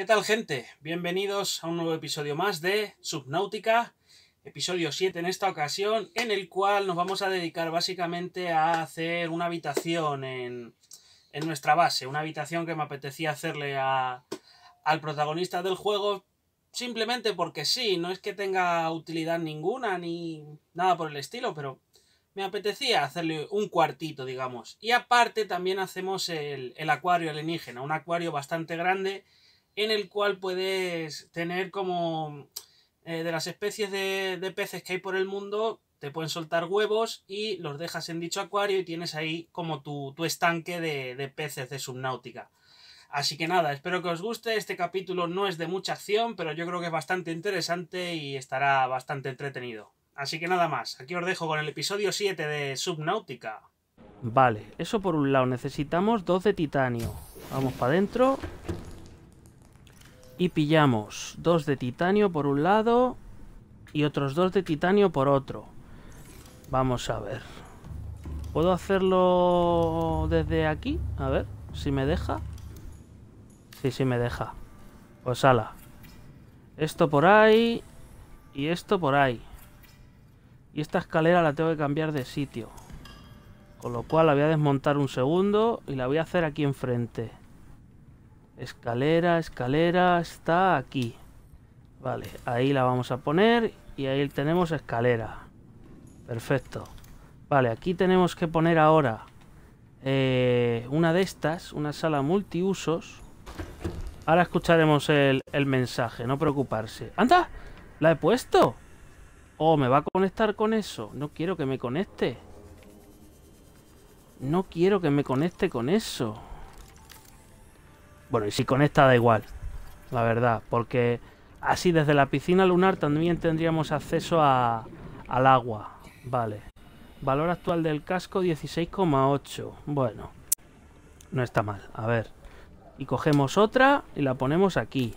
¿Qué tal gente? Bienvenidos a un nuevo episodio más de Subnautica. episodio 7 en esta ocasión, en el cual nos vamos a dedicar básicamente a hacer una habitación en, nuestra base, una habitación que me apetecía hacerle al protagonista del juego, simplemente porque sí, no es que tenga utilidad ninguna ni nada por el estilo, pero me apetecía hacerle un cuartito, digamos. Y aparte también hacemos el, el acuario alienígena, un acuario bastante grande en el cual puedes tener como eh, de las especies de, peces que hay por el mundo, te pueden soltar huevos y los dejas en dicho acuario y tienes ahí como tu, estanque de, de, peces de subnáutica. Así que nada, espero que os guste. Este capítulo no es de mucha acción, pero yo creo que es bastante interesante y estará bastante entretenido. Así que nada más, aquí os dejo con el episodio 7 de Subnáutica. Vale, eso por un lado, necesitamos dos de titanio. Vamos para adentro. Y pillamos dos de titanio por un lado y otros dos de titanio por otro. Vamos a ver. ¿Puedo hacerlo desde aquí? A ver, si me deja. Sí, sí me deja. Pues ala. Esto por ahí y esto por ahí. Y esta escalera la tengo que cambiar de sitio. Con lo cual la voy a desmontar un segundo y la voy a hacer aquí enfrente. Escalera, escalera, está aquí. Vale, ahí la vamos a poner y ahí tenemos escalera. Perfecto. Vale, aquí tenemos que poner ahora eh, una de estas, una sala multiusos. Ahora escucharemos el, el mensaje, no preocuparse. ¡Anda! ¡La he puesto! Oh, me va a conectar con eso. No quiero que me conecte. No quiero que me conecte con eso. Bueno, y si conecta da igual, la verdad, porque así desde la piscina lunar también tendríamos acceso a, al agua. Vale. Valor actual del casco 16,8. Bueno, no está mal. A ver. Y cogemos otra y la ponemos aquí.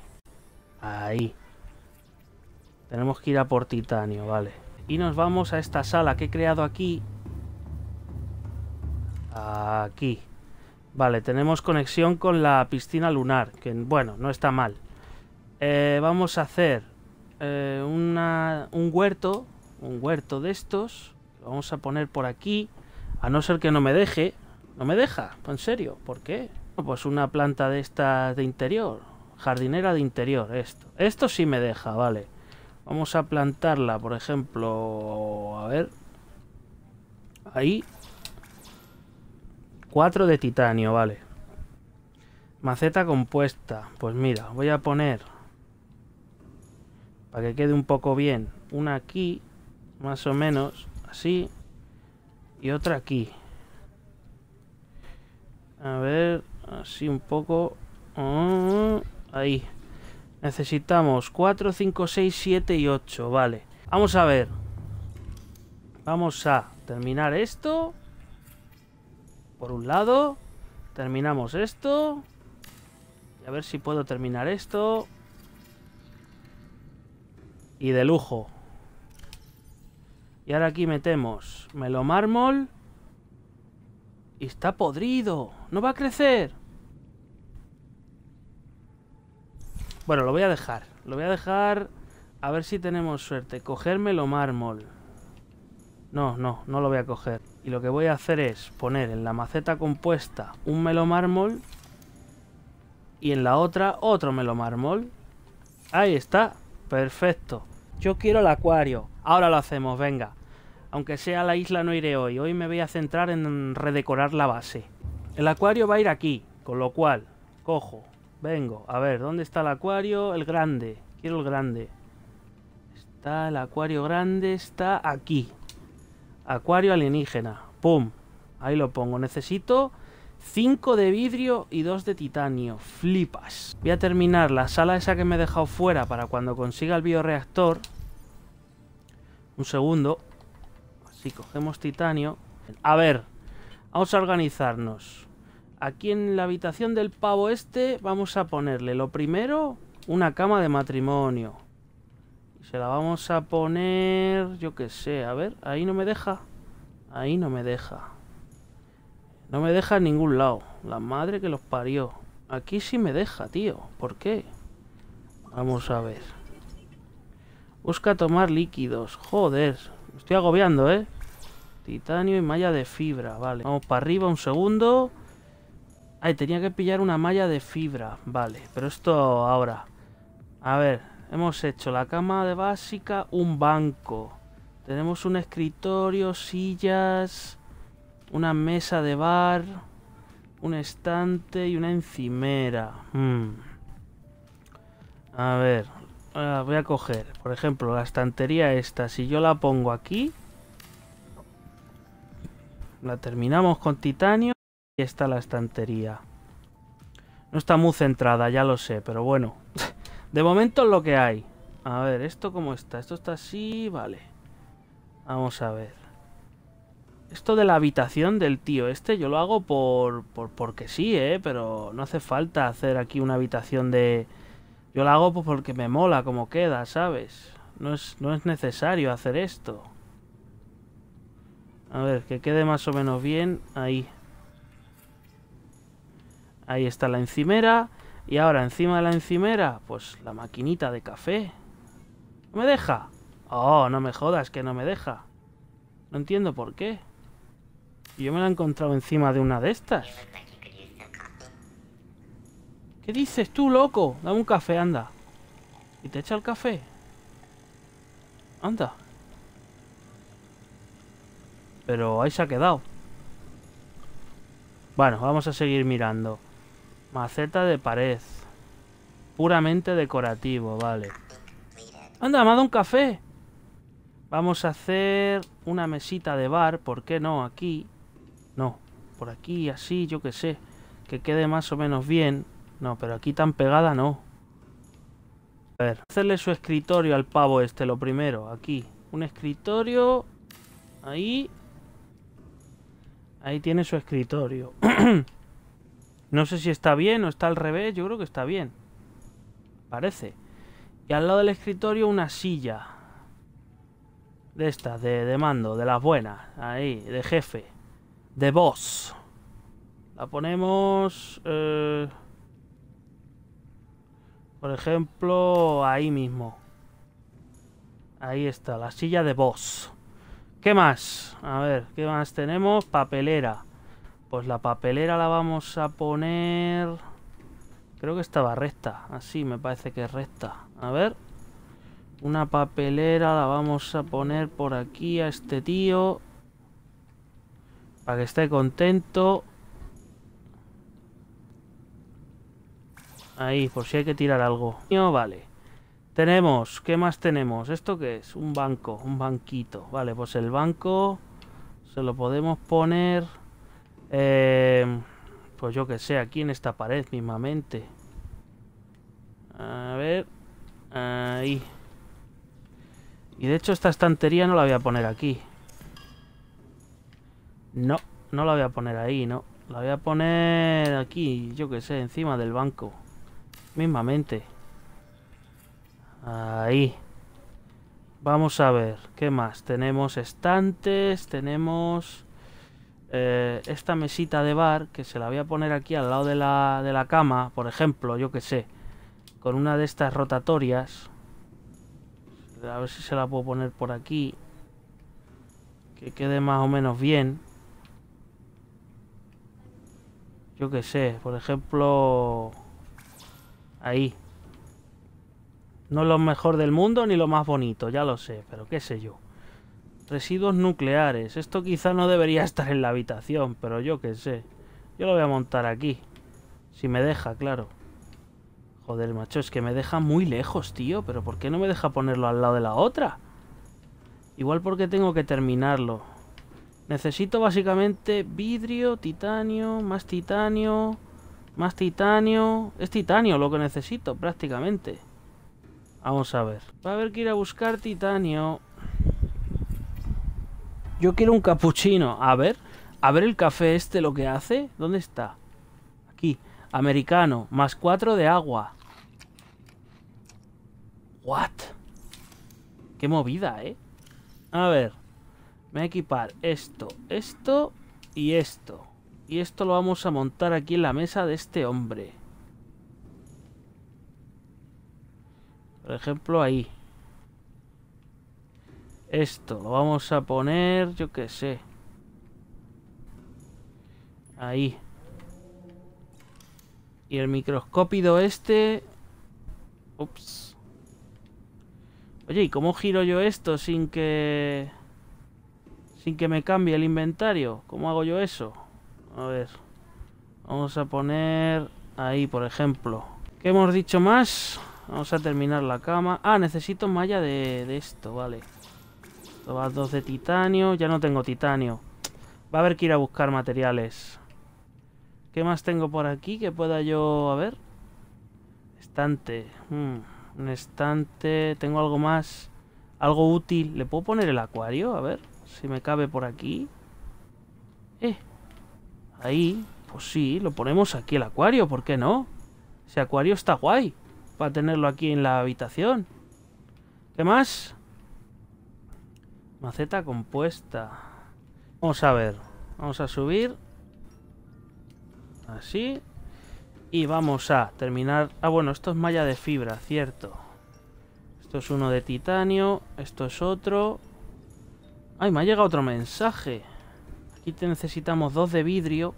Ahí. Tenemos que ir a por titanio, vale. Y nos vamos a esta sala que he creado aquí. Aquí. Vale, tenemos conexión con la piscina lunar, que bueno, no está mal. Eh, vamos a hacer eh, una, un huerto, un huerto de estos. vamos a poner por aquí, a no ser que no me deje. No me deja, en serio, ¿por qué? Pues una planta de estas de interior, jardinera de interior, esto. Esto sí me deja, vale. Vamos a plantarla, por ejemplo, a ver. Ahí. 4 de titanio, vale. Maceta compuesta. Pues mira, voy a poner... Para que quede un poco bien. Una aquí, más o menos, así. Y otra aquí. A ver, así un poco. Mm, ahí. Necesitamos 4, 5, 6, 7 y 8. Vale. Vamos a ver. Vamos a terminar esto por un lado. Terminamos esto. Y a ver si puedo terminar esto. Y de lujo. Y ahora aquí metemos melo mármol. Y está podrido. No va a crecer. Bueno, lo voy a dejar. Lo voy a dejar... A ver si tenemos suerte. Coger melo mármol. No, no, no lo voy a coger. Y lo que voy a hacer es poner en la maceta compuesta un melo mármol y en la otra otro melo mármol. Ahí está. Perfecto. Yo quiero el acuario. Ahora lo hacemos, venga. Aunque sea la isla no iré hoy. Hoy me voy a centrar en redecorar la base. El acuario va a ir aquí, con lo cual cojo, vengo. A ver, ¿dónde está el acuario? El grande. Quiero el grande. Está el acuario grande, está aquí. Acuario alienígena. ¡Pum! Ahí lo pongo. Necesito 5 de vidrio y 2 de titanio. Flipas. Voy a terminar la sala esa que me he dejado fuera para cuando consiga el bioreactor. Un segundo. Así cogemos titanio. A ver, vamos a organizarnos. Aquí en la habitación del pavo este vamos a ponerle lo primero una cama de matrimonio. Se la vamos a poner, yo qué sé, a ver, ahí no me deja. Ahí no me deja. No me deja en ningún lado. La madre que los parió. Aquí sí me deja, tío. ¿Por qué? Vamos a ver. Busca tomar líquidos. Joder. Me estoy agobiando, ¿eh? Titanio y malla de fibra. Vale. Vamos para arriba un segundo. Ahí tenía que pillar una malla de fibra. Vale. Pero esto ahora. A ver. Hemos hecho la cama de básica, un banco. Tenemos un escritorio, sillas, una mesa de bar, un estante y una encimera. Hmm. A ver, ah, voy a coger, por ejemplo, la estantería esta. Si yo la pongo aquí, la terminamos con titanio y está la estantería. No está muy centrada, ya lo sé, pero bueno. De momento es lo que hay. A ver, ¿esto cómo está? Esto está así, vale. Vamos a ver. Esto de la habitación del tío este yo lo hago por, por porque sí, ¿eh? Pero no hace falta hacer aquí una habitación de... Yo la hago pues porque me mola como queda, ¿sabes? No es, no es necesario hacer esto. A ver, que quede más o menos bien. Ahí. Ahí está la encimera. Y ahora, encima de la encimera, pues la maquinita de café. ¿No me deja? Oh, no me jodas, que no me deja. No entiendo por qué. Yo me la he encontrado encima de una de estas. ¿Qué dices tú, loco? Dame un café, anda. Y te echa el café. Anda. Pero ahí se ha quedado. Bueno, vamos a seguir mirando. Maceta de pared. Puramente decorativo, vale. ¡Anda, me ha dado un café! Vamos a hacer una mesita de bar, ¿por qué no? Aquí. No, por aquí, así, yo qué sé. Que quede más o menos bien. No, pero aquí tan pegada no. A ver, hacerle su escritorio al pavo este, lo primero, aquí. Un escritorio... Ahí. Ahí tiene su escritorio. No sé si está bien o está al revés, yo creo que está bien. Parece. Y al lado del escritorio una silla. De estas, de, de mando, de las buenas. Ahí, de jefe. De boss. La ponemos... Eh, por ejemplo, ahí mismo. Ahí está, la silla de boss. ¿Qué más? A ver, ¿qué más tenemos? Papelera. Pues la papelera la vamos a poner... Creo que estaba recta. Así me parece que es recta. A ver. Una papelera la vamos a poner por aquí a este tío. Para que esté contento. Ahí, por si hay que tirar algo. Vale. Tenemos, ¿qué más tenemos? ¿Esto qué es? Un banco, un banquito. Vale, pues el banco se lo podemos poner... Em, pues yo que sé, aquí en esta pared mismamente. A ver. Ahí. Y de hecho esta estantería no la voy a poner aquí. No, no la voy a poner ahí, no. La voy a poner aquí, yo que sé, encima del banco. Mismamente. Ahí. Vamos a ver, ¿qué más? Tenemos estantes, tenemos... Eh, esta mesita de bar, que se la voy a poner aquí al lado de la, de la cama, por ejemplo, yo que sé, con una de estas rotatorias. A ver si se la puedo poner por aquí. Que quede más o menos bien. Yo que sé, por ejemplo... Ahí. No es lo mejor del mundo ni lo más bonito, ya lo sé, pero qué sé yo. Residuos nucleares. Esto quizá no debería estar en la habitación, pero yo qué sé. Yo lo voy a montar aquí. Si me deja, claro. Joder, macho, es que me deja muy lejos, tío. Pero ¿por qué no me deja ponerlo al lado de la otra? Igual porque tengo que terminarlo. Necesito básicamente vidrio, titanio, más titanio, más titanio... Es titanio lo que necesito prácticamente. Vamos a ver. Va a haber que ir a buscar titanio. Yo quiero un capuchino. A ver, a ver el café este lo que hace. ¿Dónde está? Aquí, americano, más 4 de agua. What? Qué movida, ¿eh? A ver, me voy a equipar esto, esto y esto. Y esto lo vamos a montar aquí en la mesa de este hombre. Por ejemplo, ahí. Esto lo vamos a poner, yo qué sé. Ahí. Y el microscópido este... Ups. Oye, ¿y cómo giro yo esto sin que... Sin que me cambie el inventario? ¿Cómo hago yo eso? A ver. Vamos a poner... Ahí, por ejemplo. ¿Qué hemos dicho más? Vamos a terminar la cama. Ah, necesito malla de, de esto, vale dos de titanio. Ya no tengo titanio. Va a haber que ir a buscar materiales. ¿Qué más tengo por aquí que pueda yo... A ver. Estante. Hmm, un estante. Tengo algo más. Algo útil. ¿Le puedo poner el acuario? A ver. Si me cabe por aquí. Eh. Ahí. Pues sí, lo ponemos aquí el acuario. ¿Por qué no? Ese acuario está guay. Para tenerlo aquí en la habitación. ¿Qué más? Maceta compuesta. Vamos a ver. Vamos a subir. Así. Y vamos a terminar... Ah, bueno, esto es malla de fibra, cierto. Esto es uno de titanio. Esto es otro. ¡Ay, me ha llegado otro mensaje! Aquí te necesitamos dos de vidrio.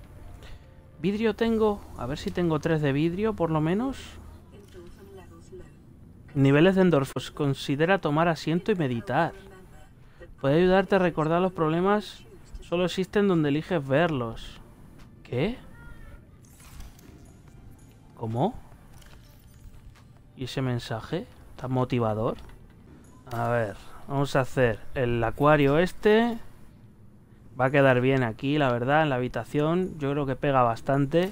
¿Vidrio tengo? A ver si tengo tres de vidrio, por lo menos. Niveles de endorfos. Considera tomar asiento y meditar. Puede ayudarte a recordar los problemas. Solo existen donde eliges verlos. ¿Qué? ¿Cómo? ¿Y ese mensaje? ¿Está motivador? A ver, vamos a hacer el acuario este. Va a quedar bien aquí, la verdad, en la habitación. Yo creo que pega bastante.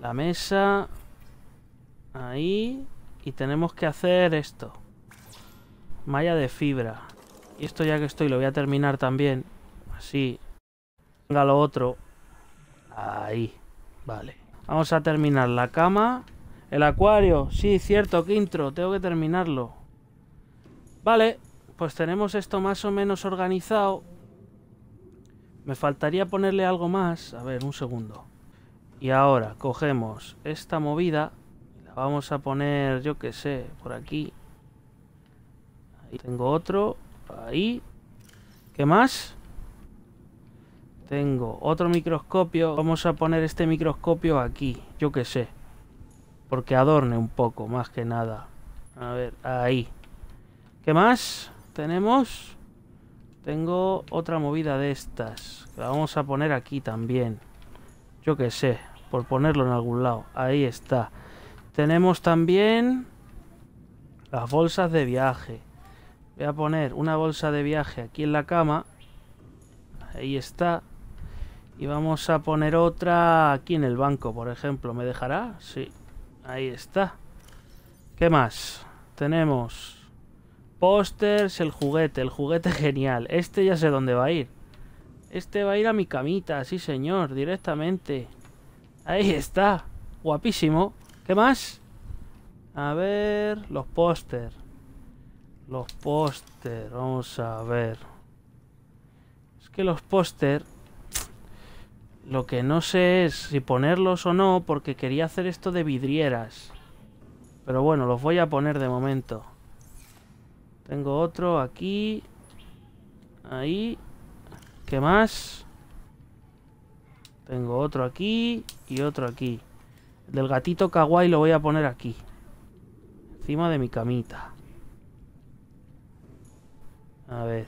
La mesa. Ahí. Y tenemos que hacer esto. Malla de fibra. Y esto ya que estoy lo voy a terminar también. Así. Venga lo otro. Ahí. Vale. Vamos a terminar la cama. El acuario. Sí, cierto, Quintro. Tengo que terminarlo. Vale. Pues tenemos esto más o menos organizado. Me faltaría ponerle algo más. A ver, un segundo. Y ahora cogemos esta movida. La vamos a poner, yo qué sé, por aquí. Ahí tengo otro. Ahí. ¿Qué más? Tengo otro microscopio. Vamos a poner este microscopio aquí. Yo que sé. Porque adorne un poco, más que nada. A ver, ahí. ¿Qué más tenemos? Tengo otra movida de estas. La vamos a poner aquí también. Yo qué sé, por ponerlo en algún lado. Ahí está. Tenemos también las bolsas de viaje. Voy a poner una bolsa de viaje aquí en la cama. Ahí está. Y vamos a poner otra aquí en el banco, por ejemplo. ¿Me dejará? Sí. Ahí está. ¿Qué más? Tenemos pósters, el juguete. El juguete genial. Este ya sé dónde va a ir. Este va a ir a mi camita, sí señor, directamente. Ahí está. Guapísimo. ¿Qué más? A ver, los pósters. Los póster, vamos a ver. Es que los póster... Lo que no sé es si ponerlos o no, porque quería hacer esto de vidrieras. Pero bueno, los voy a poner de momento. Tengo otro aquí. Ahí. ¿Qué más? Tengo otro aquí y otro aquí. El del gatito kawaii lo voy a poner aquí. Encima de mi camita. A ver.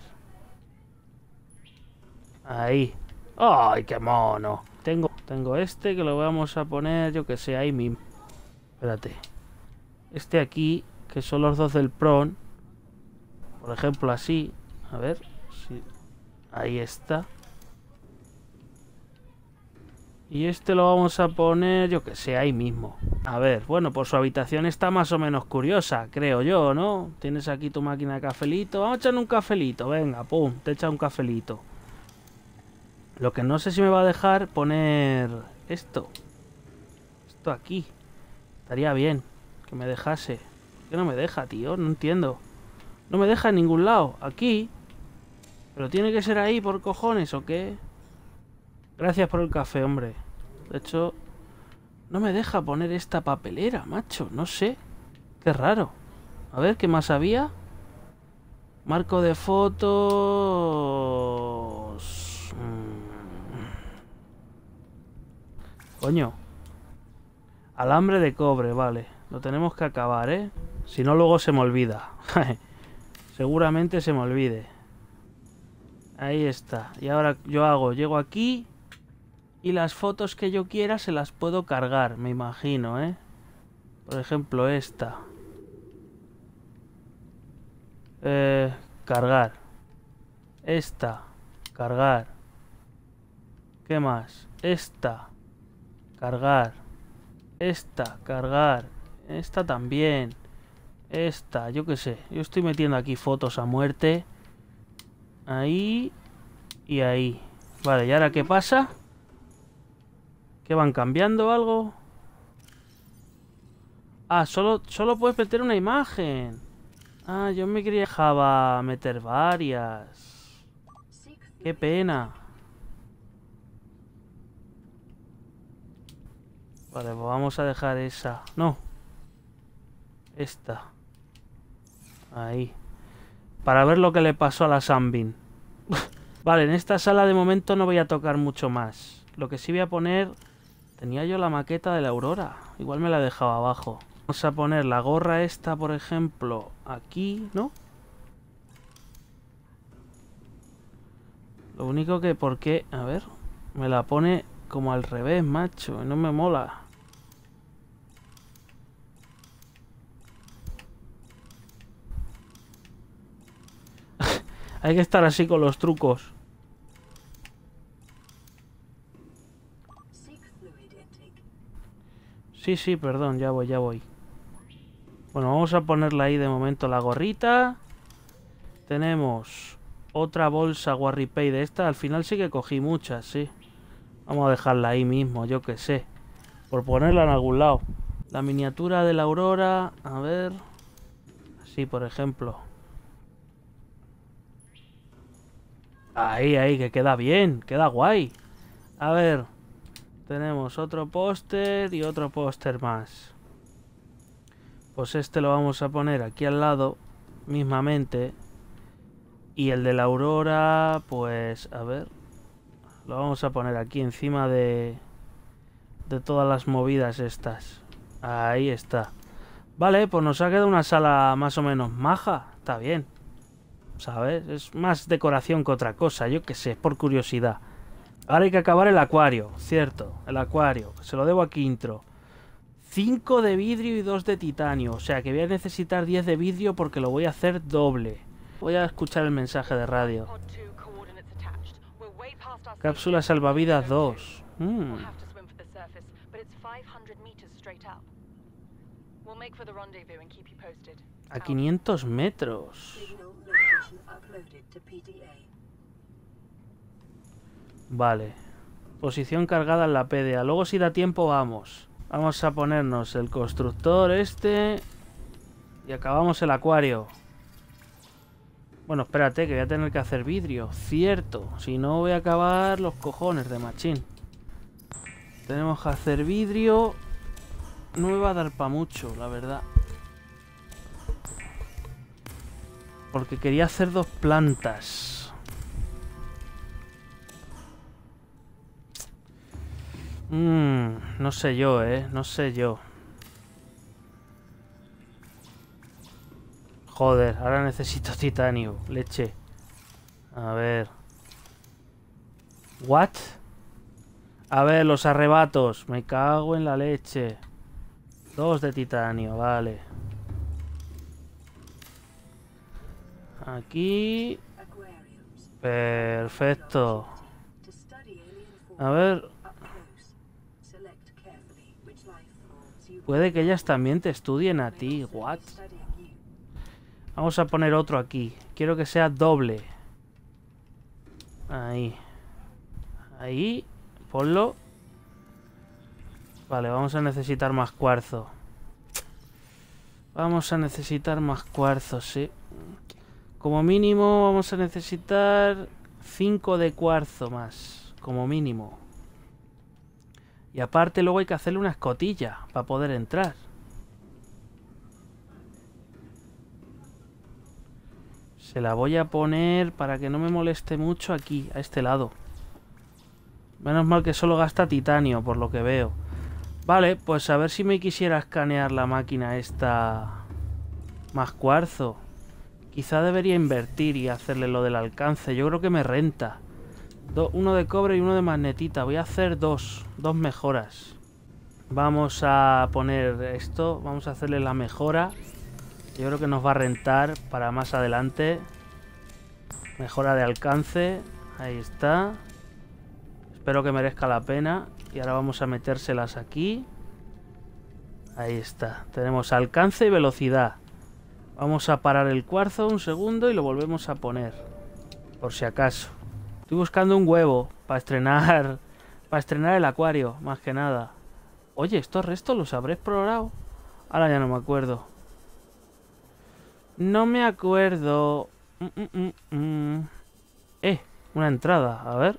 Ahí. ¡Ay, qué mono! Tengo, tengo este que lo vamos a poner, yo que sé, ahí mismo. Espérate. Este aquí, que son los dos del PRON. Por ejemplo, así. A ver. Ahí está. Y este lo vamos a poner, yo que sé, ahí mismo. A ver, bueno, por pues su habitación está más o menos curiosa, creo yo, ¿no? Tienes aquí tu máquina de cafelito. Vamos a echar un cafelito, venga, pum, te echa un cafelito. Lo que no sé si me va a dejar poner esto. Esto aquí. Estaría bien que me dejase. ¿Por qué no me deja, tío? No entiendo. No me deja en ningún lado. Aquí. Pero tiene que ser ahí, por cojones, ¿o qué? Gracias por el café, hombre. De hecho, no me deja poner esta papelera, macho. No sé. Qué raro. A ver, ¿qué más había? Marco de fotos... Mm. Coño. Alambre de cobre, vale. Lo tenemos que acabar, ¿eh? Si no, luego se me olvida. Seguramente se me olvide. Ahí está. Y ahora yo hago, llego aquí y las fotos que yo quiera se las puedo cargar, me imagino, ¿eh? Por ejemplo, esta. Eh, cargar. Esta. Cargar. ¿Qué más? Esta. Cargar. Esta. Cargar. Esta también. Esta. Yo qué sé. Yo estoy metiendo aquí fotos a muerte. Ahí. Y ahí. Vale, ¿y ahora qué pasa? ¿Qué van cambiando algo? Ah, solo, solo puedes meter una imagen. Ah, yo me quería meter varias. Qué pena. Vale, pues vamos a dejar esa. No. Esta. Ahí. Para ver lo que le pasó a la Sambin. vale, en esta sala de momento no voy a tocar mucho más. Lo que sí voy a poner Tenía yo la maqueta de la Aurora. Igual me la dejaba abajo. Vamos a poner la gorra esta, por ejemplo, aquí, ¿no? Lo único que, porque A ver, me la pone como al revés, macho. no me mola. Hay que estar así con los trucos. Sí, sí, perdón, ya voy, ya voy. Bueno, vamos a ponerla ahí de momento la gorrita. Tenemos otra bolsa Warripay de esta. Al final sí que cogí muchas, sí. Vamos a dejarla ahí mismo, yo que sé. Por ponerla en algún lado. La miniatura de la aurora, a ver. Así, por ejemplo. Ahí, ahí, que queda bien, queda guay. A ver, tenemos otro póster y otro póster más. Pues este lo vamos a poner aquí al lado, mismamente. Y el de la aurora, pues, a ver. Lo vamos a poner aquí encima de, de todas las movidas estas. Ahí está. Vale, pues nos ha quedado una sala más o menos maja. Está bien. ¿Sabes? Es más decoración que otra cosa. Yo qué sé, por curiosidad. Ahora hay que acabar el acuario, cierto, el acuario. Se lo debo a Quintro. 5 de vidrio y 2 de titanio. O sea que voy a necesitar 10 de vidrio porque lo voy a hacer doble. Voy a escuchar el mensaje de radio. Cápsula salvavidas 2. Mm. A 500 metros. Vale. Posición cargada en la PDA. Luego si da tiempo vamos. Vamos a ponernos el constructor este. Y acabamos el acuario. Bueno, espérate, que voy a tener que hacer vidrio. Cierto. Si no voy a acabar los cojones de machín. Tenemos que hacer vidrio. No me va a dar para mucho, la verdad. Porque quería hacer dos plantas. Mmm, no sé yo, ¿eh? No sé yo. Joder, ahora necesito titanio. Leche. A ver. ¿What? A ver, los arrebatos. Me cago en la leche. Dos de titanio, vale. Aquí. Perfecto. A ver, Puede que ellas también te estudien a ti. What? Vamos a poner otro aquí. Quiero que sea doble. Ahí. Ahí. Ponlo. Vale, vamos a necesitar más cuarzo. Vamos a necesitar más cuarzo, sí. Como mínimo vamos a necesitar 5 de cuarzo más. Como mínimo. Y aparte luego hay que hacerle una escotilla para poder entrar. Se la voy a poner para que no me moleste mucho aquí, a este lado. Menos mal que solo gasta titanio, por lo que veo. Vale, pues a ver si me quisiera escanear la máquina esta... Más cuarzo. Quizá debería invertir y hacerle lo del alcance. Yo creo que me renta uno de cobre y uno de magnetita. Voy a hacer dos, dos mejoras. Vamos a poner esto, vamos a hacerle la mejora. Yo creo que nos va a rentar para más adelante. Mejora de alcance, ahí está. Espero que merezca la pena. Y ahora vamos a metérselas aquí. Ahí está, tenemos alcance y velocidad. Vamos a parar el cuarzo un segundo y lo volvemos a poner. Por si acaso. Estoy buscando un huevo para estrenar, para estrenar el acuario, más que nada. Oye, ¿estos restos los habré explorado? Ahora ya no me acuerdo. No me acuerdo. Mm, mm, mm, eh, una entrada. A ver.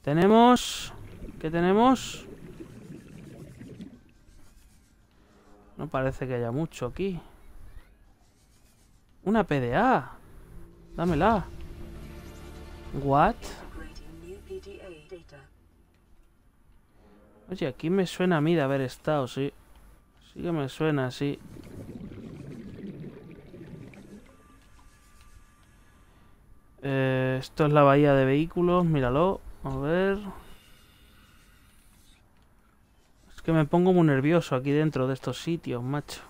Tenemos... ¿Qué tenemos? No parece que haya mucho aquí. Una PDA. Dámela. What? Oye, aquí me suena a mí de haber estado, sí. Sí que me suena, sí. Eh, esto es la bahía de vehículos, míralo. A ver... Es que me pongo muy nervioso aquí dentro de estos sitios, macho.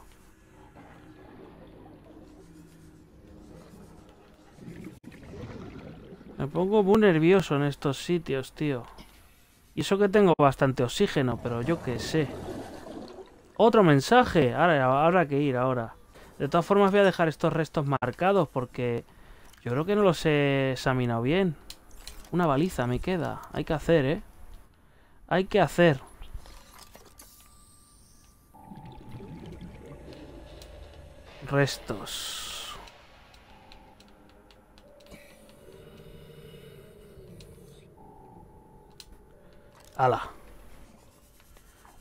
Me pongo muy nervioso en estos sitios, tío. Y eso que tengo bastante oxígeno, pero yo qué sé. ¡Otro mensaje! Ahora, ahora que ir, ahora. De todas formas voy a dejar estos restos marcados porque... Yo creo que no los he examinado bien. Una baliza me queda. Hay que hacer, ¿eh? Hay que hacer. Restos. Ala.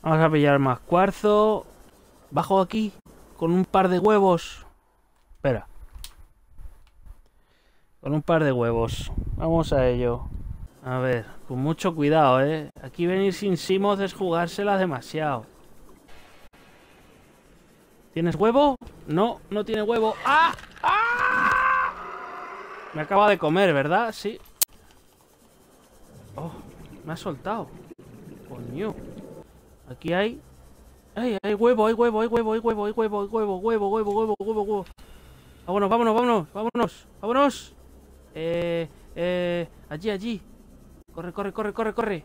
Vamos a pillar más cuarzo. Bajo aquí. Con un par de huevos. Espera. Con un par de huevos. Vamos a ello. A ver, con mucho cuidado, ¿eh? Aquí venir sin simos es jugársela demasiado. ¿Tienes huevo? No, no tiene huevo. ¡Ah! ¡Ah! Me acaba de comer, ¿verdad? Sí. Oh, me ha soltado. Aquí hay... ¡Ay, hay huevo, hay huevo, hay huevo, hay huevo, hay huevo, hay huevo, huevo, huevo, huevo, huevo, huevo! Vámonos, vámonos, vámonos, vámonos, vámonos. Eh, eh, allí, allí. Corre, corre, corre, corre, corre.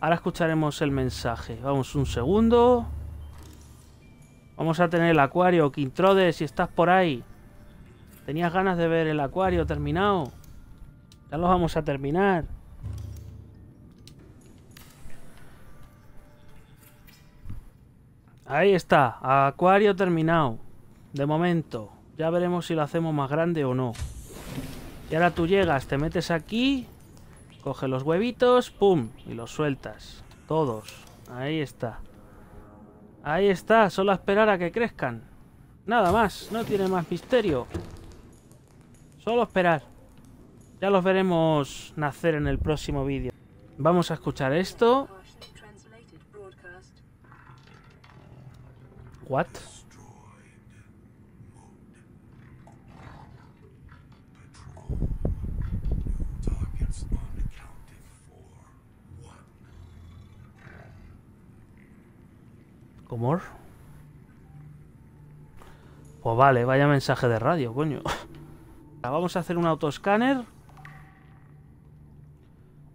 Ahora escucharemos el mensaje. Vamos un segundo. Vamos a tener el acuario. Quintrode, si estás por ahí. Tenías ganas de ver el acuario terminado. Ya lo vamos a terminar. Ahí está, acuario terminado. De momento. Ya veremos si lo hacemos más grande o no. Y ahora tú llegas, te metes aquí, coge los huevitos, pum, y los sueltas. Todos. Ahí está. Ahí está, solo a esperar a que crezcan. Nada más, no tiene más misterio. Solo esperar. Ya los veremos nacer en el próximo vídeo. Vamos a escuchar esto. What? ¿Comor? Pues vale, vaya mensaje de radio, coño. Vamos a hacer un autoscáner.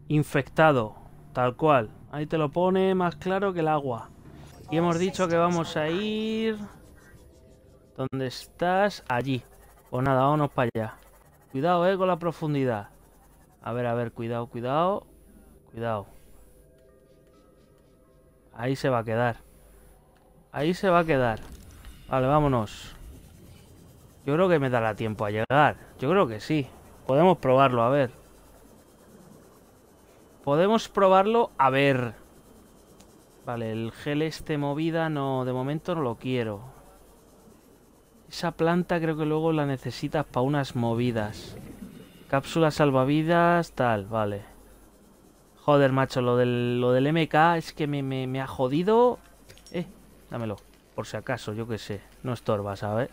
Infectado, tal cual. Ahí te lo pone más claro que el agua. Y hemos dicho que vamos a ir... ¿Dónde estás? Allí. Pues nada, vámonos para allá. Cuidado, eh, con la profundidad. A ver, a ver, cuidado, cuidado. Cuidado. Ahí se va a quedar. Ahí se va a quedar. Vale, vámonos. Yo creo que me dará tiempo a llegar. Yo creo que sí. Podemos probarlo, a ver. Podemos probarlo, a ver. Vale, el gel este movida no, de momento no lo quiero. Esa planta creo que luego la necesitas para unas movidas. Cápsulas salvavidas, tal, vale. Joder, macho, lo del, lo del MK es que me, me, ha jodido. Eh, dámelo, por si acaso, yo qué sé. No estorba, ¿sabes?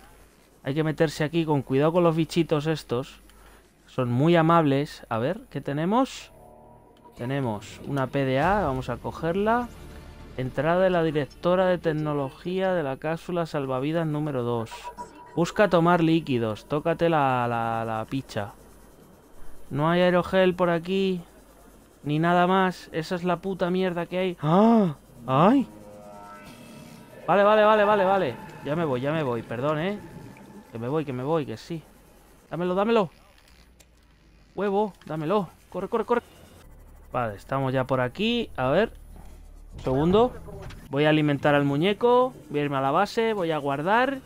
Hay que meterse aquí con cuidado con los bichitos estos. Son muy amables. A ver, ¿qué tenemos? Tenemos una PDA, vamos a cogerla. Entrada de la directora de tecnología de la cápsula salvavidas número 2. Busca tomar líquidos. Tócate la, la, la picha. No hay aerogel por aquí. Ni nada más. Esa es la puta mierda que hay. ¡Ah! ¡Ay! Vale, vale, vale, vale, vale. Ya me voy, ya me voy. Perdón, ¿eh? Que me voy, que me voy, que sí. Dámelo, dámelo. Huevo, dámelo. Corre, corre, corre. Vale, estamos ya por aquí. A ver. Segundo, voy a alimentar al muñeco, voy a irme a la base, voy a guardar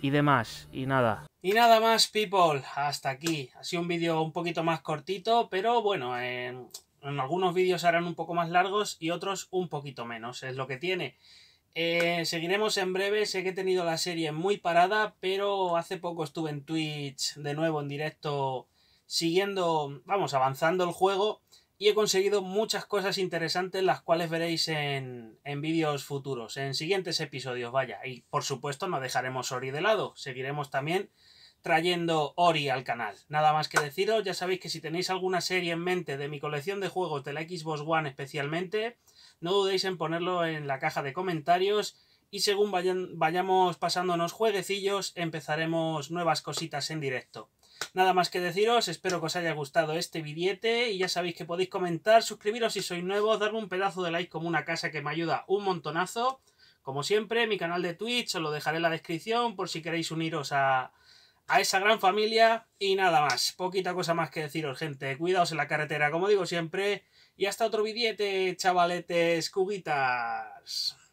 y demás. Y nada. Y nada más, people. Hasta aquí. Ha sido un vídeo un poquito más cortito, pero bueno, en, algunos vídeos harán un poco más largos y otros un poquito menos. Es lo que tiene. Eh, seguiremos en breve, sé que he tenido la serie muy parada, pero hace poco estuve en Twitch de nuevo en directo siguiendo, vamos, avanzando el juego y he conseguido muchas cosas interesantes las cuales veréis en, vídeos futuros, en siguientes episodios, vaya. Y por supuesto no dejaremos Ori de lado, seguiremos también trayendo Ori al canal. Nada más que deciros, ya sabéis que si tenéis alguna serie en mente de mi colección de juegos de la Xbox One especialmente, no dudéis en ponerlo en la caja de comentarios y según vayamos pasándonos jueguecillos empezaremos nuevas cositas en directo. Nada más que deciros, espero que os haya gustado este billete y ya sabéis que podéis comentar, suscribiros si sois nuevos, darme un pedazo de like como una casa que me ayuda un montonazo. Como siempre, mi canal de Twitch os lo dejaré en la descripción por si queréis uniros a, esa gran familia. Y nada más, poquita cosa más que deciros, gente. Cuidaos en la carretera, como digo siempre. Y hasta otro billete, chavaletes, cuguitas.